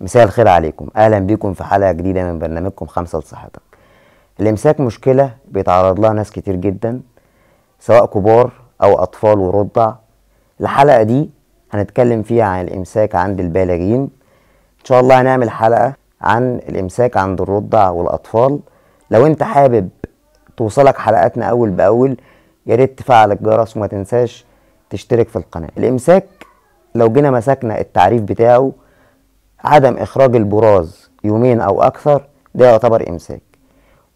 مساء الخير عليكم اهلا بيكم في حلقه جديده من برنامجكم خمسه لصحتك الامساك مشكله بيتعرض لها ناس كتير جدا سواء كبار او اطفال ورضع الحلقه دي هنتكلم فيها عن الامساك عند البالغين ان شاء الله هنعمل حلقه عن الامساك عند الرضع والاطفال لو انت حابب توصلك حلقاتنا اول باول يا ريت تفعل الجرس وما تنساش تشترك في القناه الامساك لو جينا مسكنا التعريف بتاعه عدم إخراج البراز يومين أو أكثر ده يعتبر إمساك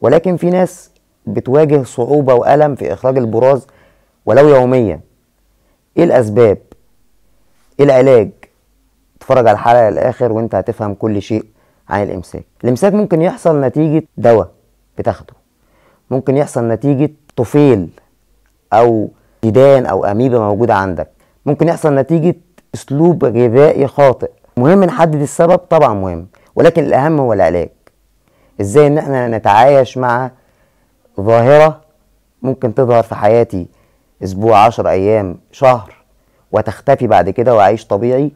ولكن في ناس بتواجه صعوبة وألم في إخراج البراز ولو يوميا إيه الأسباب؟ إيه العلاج؟ اتفرج على الحلقة للآخر وأنت هتفهم كل شيء عن الإمساك الإمساك ممكن يحصل نتيجة دواء بتاخده ممكن يحصل نتيجة طفيل أو ديدان أو أميبا موجودة عندك ممكن يحصل نتيجة أسلوب غذائي خاطئ مهم نحدد السبب طبعا مهم ولكن الأهم هو العلاج ازاي ان احنا نتعايش مع ظاهرة ممكن تظهر في حياتي اسبوع عشر ايام شهر وتختفي بعد كده واعيش طبيعي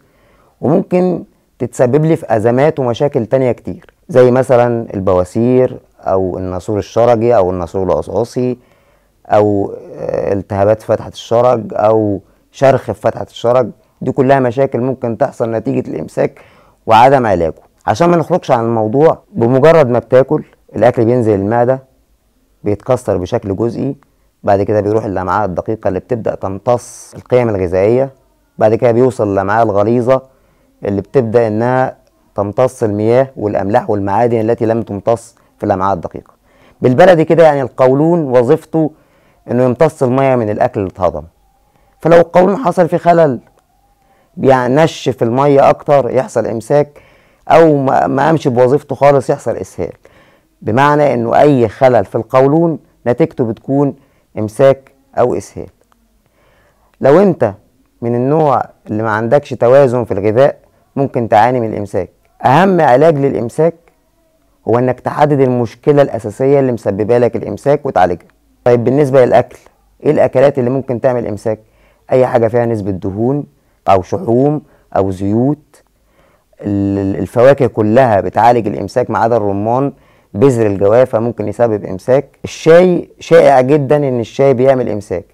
وممكن تتسبب لي في ازمات ومشاكل تانية كتير زي مثلا البواسير او الناسور الشرجي او الناسور القصاصي او آه، التهابات في فتحة الشرج او شرخ في فتحة الشرج دي كلها مشاكل ممكن تحصل نتيجة الإمساك وعدم علاجه عشان ما نخرجش عن الموضوع بمجرد ما بتاكل الأكل بينزل المعدة بيتكسر بشكل جزئي بعد كده بيروح الأمعاء الدقيقة اللي بتبدأ تمتص القيم الغذائية بعد كده بيوصل الأمعاء الغليظة اللي بتبدأ إنها تمتص المياه والأملاح والمعادن التي لم تمتص في الأمعاء الدقيقة بالبلدي كده يعني القولون وظيفته إنه يمتص المياه من الأكل اللي اتهضم فلو القولون حصل فيه خلل بينشف الميه اكتر يحصل امساك او ما قامش بوظيفته خالص يحصل اسهال بمعنى انه اي خلل في القولون نتيجته بتكون امساك او اسهال لو انت من النوع اللي ما عندكش توازن في الغذاء ممكن تعاني من الامساك اهم علاج للامساك هو انك تحدد المشكله الاساسيه اللي مسببه لك الامساك وتعالجها طيب بالنسبه للاكل ايه الاكلات اللي ممكن تعمل امساك اي حاجه فيها نسبه دهون أو شحوم أو زيوت الفواكه كلها بتعالج الإمساك ما عدا الرمان بذر الجوافة ممكن يسبب إمساك الشاي شائع جدا إن الشاي بيعمل إمساك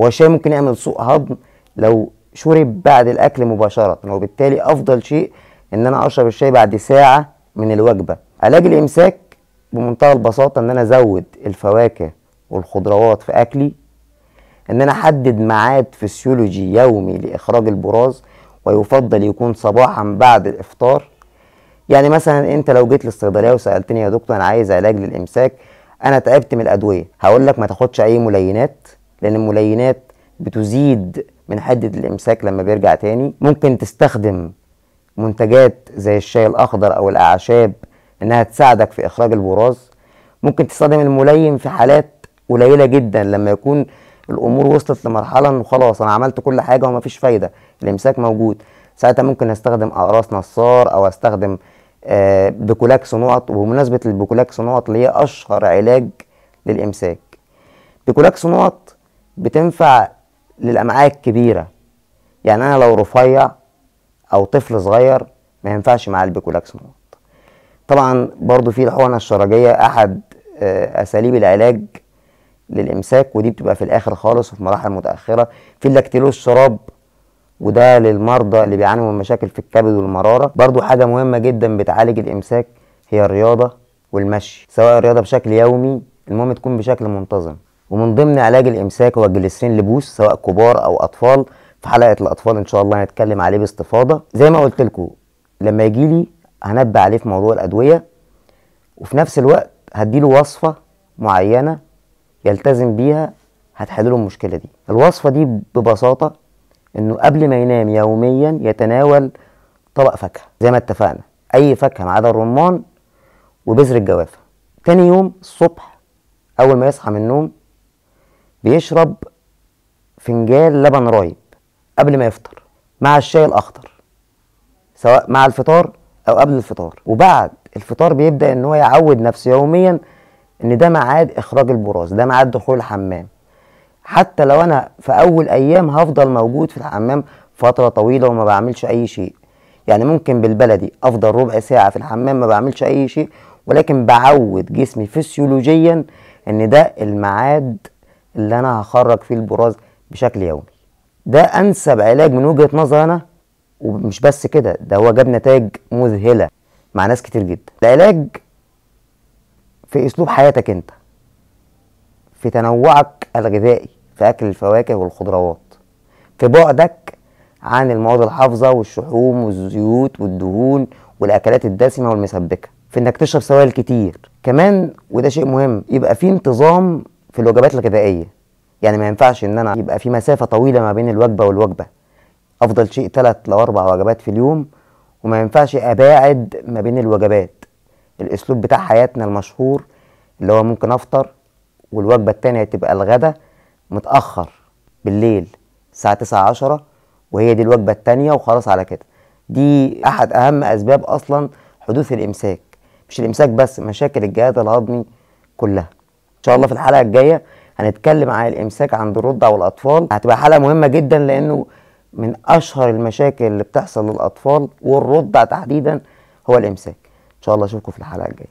هو الشاي ممكن يعمل سوء هضم لو شرب بعد الأكل مباشرة وبالتالي أفضل شيء إن أنا أشرب الشاي بعد ساعة من الوجبة علاج الإمساك بمنتهى البساطة إن أنا أزود الفواكه والخضروات في أكلي ان انا احدد ميعاد فسيولوجي يومي لاخراج البراز ويفضل يكون صباحا بعد الافطار يعني مثلا انت لو جيت للصيدليه وسالتني يا دكتور انا عايز علاج للامساك انا تعبت من الادويه هقول لك ما تاخدش اي ملينات لان الملينات بتزيد من حده الامساك لما بيرجع تاني ممكن تستخدم منتجات زي الشاي الاخضر او الاعشاب انها تساعدك في اخراج البراز ممكن تستخدم الملين في حالات قليله جدا لما يكون الامور وصلت لمرحله انه خلاص انا عملت كل حاجه ومفيش فايده الامساك موجود ساعتها ممكن استخدم اقراص نصار او استخدم آه، بيكولاكس نقط وبمناسبه البكولاكس نقط اللي هي اشهر علاج للامساك بيكولاكس نقط بتنفع للامعاء الكبيره يعني انا لو رفيع او طفل صغير ما ينفعش مع البيكولاكس نقط طبعا برضو في الحقنه الشرجيه احد آه، اساليب العلاج للامساك ودي بتبقى في الاخر خالص وفي مراحل متاخره في اللاكتيلوز شراب وده للمرضى اللي بيعانوا من مشاكل في الكبد والمراره برضو حاجه مهمه جدا بتعالج الامساك هي الرياضه والمشي سواء الرياضه بشكل يومي المهم تكون بشكل منتظم ومن ضمن علاج الامساك هو الجليسرين لبوس سواء كبار او اطفال في حلقه الاطفال ان شاء الله هنتكلم عليه باستفاضه زي ما قلت لكم لما يجي لي هنبه عليه في موضوع الادويه وفي نفس الوقت هديله وصفه معينه يلتزم بيها هتحل له المشكله دي الوصفه دي ببساطه انه قبل ما ينام يوميا يتناول طبق فاكهه زي ما اتفقنا اي فاكهه ما عدا الرمان وبذر الجوافه تاني يوم الصبح اول ما يصحى من النوم بيشرب فنجان لبن رايب قبل ما يفطر مع الشاي الاخضر سواء مع الفطار او قبل الفطار وبعد الفطار بيبدا ان هو يعود نفسه يوميا ان ده ميعاد اخراج البراز ده ميعاد دخول الحمام حتى لو انا في اول ايام هفضل موجود في الحمام فتره طويله وما بعملش اي شيء يعني ممكن بالبلدي افضل ربع ساعه في الحمام ما بعملش اي شيء ولكن بعود جسمي فسيولوجيا ان ده الميعاد اللي انا هخرج فيه البراز بشكل يومي ده انسب علاج من وجهه نظر انا ومش بس كده ده هو جاب نتائج مذهله مع ناس كتير جدا العلاج في اسلوب حياتك انت في تنوعك الغذائي في اكل الفواكه والخضروات في بعدك عن المواد الحافظه والشحوم والزيوت والدهون والاكلات الدسمه والمسبكه في انك تشرب سوائل كتير كمان وده شيء مهم يبقى في انتظام في الوجبات الغذائيه يعني ما ينفعش ان انا يبقى في مسافه طويله ما بين الوجبه والوجبه افضل شيء ثلاث لو اربع وجبات في اليوم وما ينفعش اباعد ما بين الوجبات الاسلوب بتاع حياتنا المشهور اللي هو ممكن افطر والوجبه التانية تبقى الغدا متاخر بالليل الساعه 9 10 وهي دي الوجبه التانية وخلاص على كده دي احد اهم اسباب اصلا حدوث الامساك مش الامساك بس مشاكل الجهاز الهضمي كلها ان شاء الله في الحلقه الجايه هنتكلم عن الامساك عند الرضع والاطفال هتبقى حلقه مهمه جدا لانه من اشهر المشاكل اللي بتحصل للاطفال والرضع تحديدا هو الامساك ان شاء الله اشوفكم في الحلقه الجايه